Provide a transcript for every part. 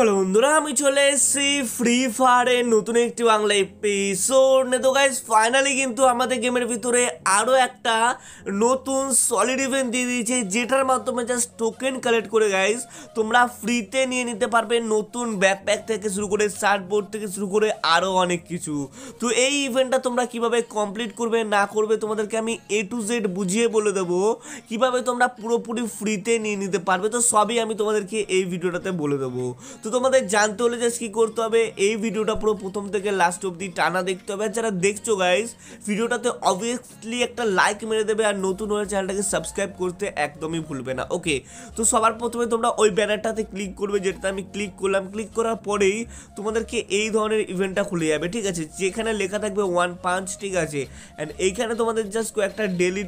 চলো বন্ধুরা আমি চলে এসেছি ফ্রি ফায়ারের নতুন একটি বাংলা এপিসোড নে তো গাইজ ফাইনালি কিন্তু আমাদের গেমের ভিতরে আরও একটা নতুন সলিড ইভেন্ট দিয়ে দিয়েছে যেটার মাধ্যমে জাস্ট টোকেন কালেক্ট করে গাইজ তোমরা ফ্রিতে নিয়ে নিতে পারবে নতুন ব্যাকপ্যাক থেকে শুরু করে শার্টবোর্ড থেকে শুরু করে আরও অনেক কিছু তো এই ইভেন্টটা তোমরা কিভাবে কমপ্লিট করবে না করবে তোমাদেরকে আমি এ টু জেড বুঝিয়ে বলে দেবো কিভাবে তোমরা পুরোপুরি ফ্রিতে নিয়ে নিতে পারবে তো সবই আমি তোমাদেরকে এই ভিডিওটাতে বলে দেবো তো তোমাদের জানতে হলে জাস্ট কী করতে হবে এই ভিডিওটা পুরো প্রথম থেকে লাস্ট অব্দি টানা দেখতে হবে যারা দেখছো গাইজ ভিডিওটাতে অবভিয়াসলি একটা লাইক মেরে দেবে আর নতুন হলে চ্যানেলটাকে সাবস্ক্রাইব করতে একদমই ভুলবে না ওকে তো সবার প্রথমে তোমরা ওই ব্যানারটাতে ক্লিক করবে যেটাতে আমি ক্লিক করলাম ক্লিক করার পরেই তোমাদেরকে এই ধরনের ইভেন্টটা খুলে যাবে ঠিক আছে যেখানে লেখা থাকবে ওয়ান পাঞ্চ ঠিক আছে অ্যান্ড এইখানে তোমাদের জাস্ট কয়েকটা ডেলি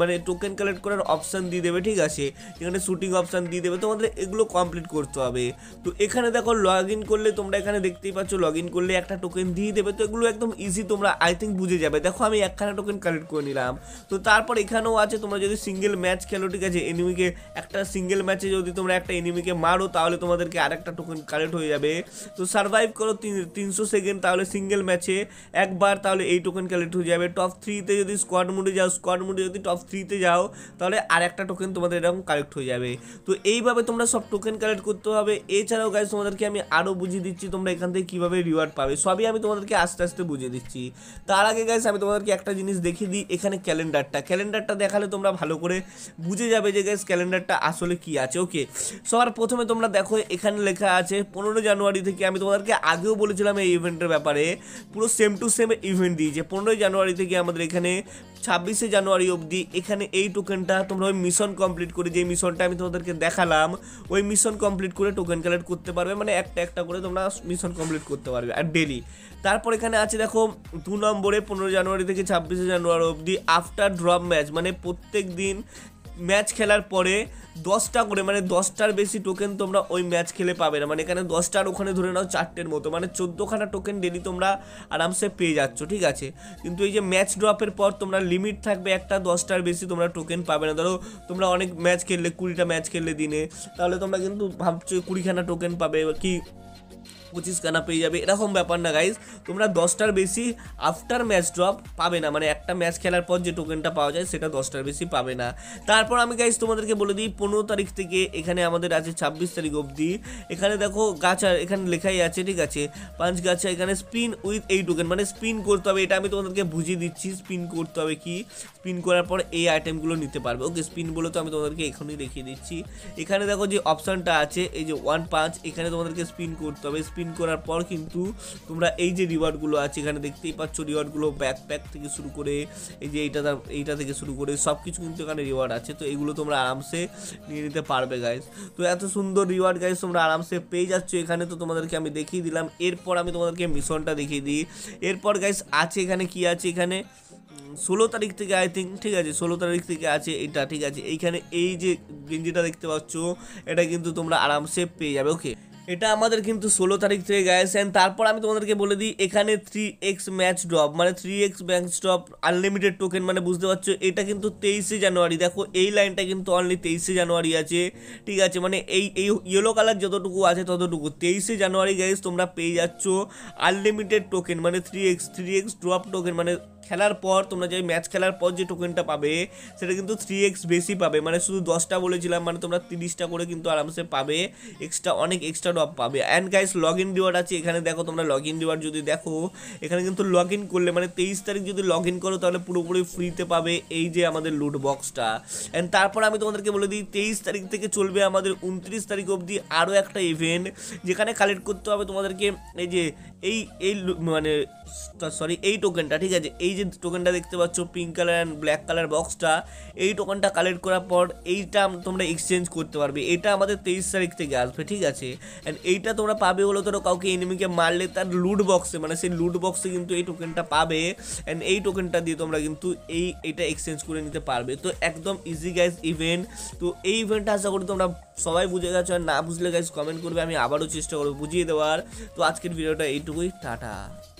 মানে টোকেন কালেক্ট করার অপশান দিয়ে দেবে ঠিক আছে এখানে শুটিং অপশান দিয়ে দেবে তোমাদের এগুলো কমপ্লিট করতে হবে তো এখানে দেখো লগ ইন করলে তোমরা এখানে দেখতেই পাচ্ছ লগ ইন করলে একটা টোকেন দিয়ে দেবে তো এগুলো একদম ইজি তোমরা আই থিঙ্ক বুঝে যাবে দেখো আমি একখানা টোকেন কালেক্ট করে নিলাম দিলাম তো তারপর এখানেও আছে তোমরা যদি সিঙ্গেল ম্যাচ খেলো ঠিক আছে এনিমিকে একটা সিঙ্গেল ম্যাচে যদি তোমরা একটা এনিমিকে মারো তাহলে তোমাদেরকে আরেকটা টোকেন কালেক্ট হয়ে যাবে তো সার্ভাইভ করো তিনশো সেকেন্ড তাহলে সিঙ্গেল ম্যাচে একবার তাহলে এই টোকেন কালেক্ট হয়ে যাবে টপ থ্রিতে যদি স্কোয়াড মুডে যাও স্কোয়াড মুডে যদি টপ থ্রিতে যাও তাহলে আর একটা টোকেন তোমাদের এরকম কালেক্ট হয়ে যাবে তো এইভাবে তোমরা সব টোকেন কালেক্ট করতে হবে এছাড়াও গাইজ তোমাদেরকে আমি আরও বুঝিয়ে দিচ্ছি তোমরা এখান থেকে কীভাবে রিওয়ার্ড পাবে সবই আমি তোমাদেরকে আস্তে আস্তে বুঝিয়ে দিচ্ছি তার আগে গাইজ আমি তোমাদেরকে একটা জিনিস দেখিয়ে দিই এখানে ক্যালেন্ডারটা ক্যালেন্ডারটা দেখালে তোমরা ভালো করে বুঝে যাবে যে গ্যাস ক্যালেন্ডারটা আসলে কি আছে ওকে সবার প্রথমে তোমরা দেখো এখানে লেখা আছে পনেরো জানুয়ারি থেকে আমি তোমাদেরকে আগেও বলেছিলাম এই ইভেন্টের ব্যাপারে পুরো সেম টু সেম ইভেন্ট দিয়েছে পনেরোই জানুয়ারি থেকে আমাদের এখানে ছাব্বিশে জানুয়ারি অবধি এখানে এই টোকেনটা তোমরা ওই মিশন কমপ্লিট করে যে মিশনটা আমি তোমাদেরকে দেখালাম ওই মিশন কমপ্লিট করে টোকেন কালেক্ট করতে পারবে মানে একটা একটা করে তোমরা মিশন কমপ্লিট করতে পারবে আর ডেলি তারপর এখানে আছে দেখো দু নম্বরে পনেরো জানুয়ারি থেকে ছাব্বিশে জানুয়ারি অবধি আফটার ড্রপ ম্যাচ মানে প্রত্যেক দিন ম্যাচ খেলার পরে দশটা করে মানে দশটার বেশি টোকেন তোমরা ওই ম্যাচ খেলে পাবে না মানে এখানে দশটার ওখানে ধরে নাও চারটের মতো মানে চোদ্দোখানা টোকেন ডেলি তোমরা আরামসে পেয়ে যাচ্ছ ঠিক আছে কিন্তু এই যে ম্যাচ ড্রপের পর তোমরা লিমিট থাকবে একটা দশটার বেশি তোমরা টোকেন পাবে না ধরো তোমরা অনেক ম্যাচ খেললে কুড়িটা ম্যাচ খেললে দিনে তাহলে তোমরা কিন্তু ভাবছো কুড়িখানা টোকেন পাবে কি পঁচিশখানা পেয়ে যাবে এরকম ব্যাপার না গাইজ তোমরা দশটার বেশি আফটার ম্যাচ ড্রপ পাবে না মানে একটা ম্যাচ খেলার পর যে টোকেনটা পাওয়া যায় সেটা দশটার বেশি পাবে না তারপর আমি গাইজ তোমাদেরকে বলে দিই পনেরো তারিখ থেকে এখানে আমাদের আছে ছাব্বিশ তারিখ অবধি এখানে দেখো গাছা এখানে লেখাই আছে ঠিক আছে পাঁচ গাছা এখানে স্পিন উইথ এই টোকেন মানে স্পিন করতে হবে এটা আমি তোমাদেরকে বুঝিয়ে দিচ্ছি স্পিন করতে হবে কি স্পিন করার পর এই আইটেমগুলো নিতে পারবে ওকে স্পিন বলে তো আমি তোমাদেরকে এখনই দেখিয়ে দিচ্ছি এখানে দেখো যে অপশানটা আছে এই যে ওয়ান পাঁচ এখানে তোমাদেরকে স্পিন করতে হবে স্পিন করার পর কিন্তু তোমরা এই যে রিওয়ার্ডগুলো আছে এখানে দেখতেই পাচ্ছ রিওয়ার্ডগুলো ব্যাকপ্যাক থেকে শুরু করে এই যে এইটা এইটা থেকে শুরু করে সব কিছু কিন্তু এখানে রিওয়ার্ড আছে তো এগুলো তোমরা আরামসে নিয়ে নিতে পারবে গাইজ তো এত সুন্দর রিওয়ার্ড গাইজ তোমরা আরামসে পেয়ে যাচ্ছ এখানে তো তোমাদেরকে আমি দেখিয়ে দিলাম এরপর আমি তোমাদেরকে মিশনটা দেখিয়ে দিই এরপর গাইজ আছে এখানে কি আছে এখানে ষোলো তারিখ থেকে আই থিঙ্ক ঠিক আছে ষোলো তারিখ থেকে আছে এটা ঠিক আছে এইখানে এই যে গেঞ্জিটা দেখতে পাচ্ছ এটা কিন্তু তোমরা আরামসে পেয়ে যাবে ওকে এটা আমাদের কিন্তু ষোলো তারিখ থেকে গায়েস অ্যান্ড তারপর আমি তোমাদেরকে বলে দিই এখানে থ্রি এক্স ম্যাচ ড্রপ মানে three x match drop unlimited token মানে বুঝতে পারছো এটা কিন্তু তেইশে জানুয়ারি দেখো এই লাইনটা কিন্তু অনলি তেইশে জানুয়ারি আছে ঠিক আছে মানে এই এই ইয়েলো কালার যতটুকু আছে ততটুকু তেইশে জানুয়ারি গায়েস তোমরা পেয়ে যাচ্ছ আনলিমিটেড টোকেন মানে three x three x drop token মানে খেলার পর তোমরা যে ম্যাচ খেলার পর যে টোকেনটা পাবে সেটা কিন্তু থ্রি এক্স বেশি পাবে মানে শুধু দশটা বলেছিলাম মানে তোমরা তিরিশটা করে কিন্তু আরামসে পাবে এক্সট্রা অনেক এক্সট্রা ডপ পাবে and guys log in reward আছে এখানে দেখো তোমরা লগ ইন রিওয়ার্ড যদি দেখো এখানে কিন্তু লগ ইন করলে মানে তেইশ তারিখ যদি লগ ইন করো তাহলে পুরোপুরি ফ্রিতে পাবে এই যে আমাদের লুট বক্সটা অ্যান্ড তারপর আমি তোমাদেরকে বলে দিই তেইশ তারিখ থেকে চলবে আমাদের উনত্রিশ তারিখ অবধি আরও একটা ইভেন্ট যেখানে কালেক্ট করতে হবে তোমাদেরকে এই যে এই এই মানে সরি এই টোকেনটা ঠিক আছে এই যে টোকেনটা দেখতে পাচ্ছ pink colour and black colour বক্সটা এই টোকেনটা কালেক্ট করার পর এইটা তোমরা এক্সচেঞ্জ করতে পারবে এটা আমাদের তেইশ তারিখ থেকে আসবে ঠিক আছে অ্যান্ড এইটা তোমরা পাবে হলো ধরো কাউকে এনিমিকে মারলে তার লুট বক্সে মানে সেই লুট বক্সে কিন্তু এই টোকেনটা পাবে অ্যান্ড এই টোকেনটা দিয়ে তোমরা কিন্তু এই এটা এক্সচেঞ্জ করে নিতে পারবে তো একদম ইজি গ্যাস ইভেন্ট তো এই ইভেন্টটা আশা করি তোমরা সবাই বুঝে গেছো আর না বুঝলে গাইজ কমেন্ট করবে আমি আবারও চেষ্টা করবো বুঝিয়ে দেওয়ার তো আজকের ভিডিওটা এইটুকুই টাটা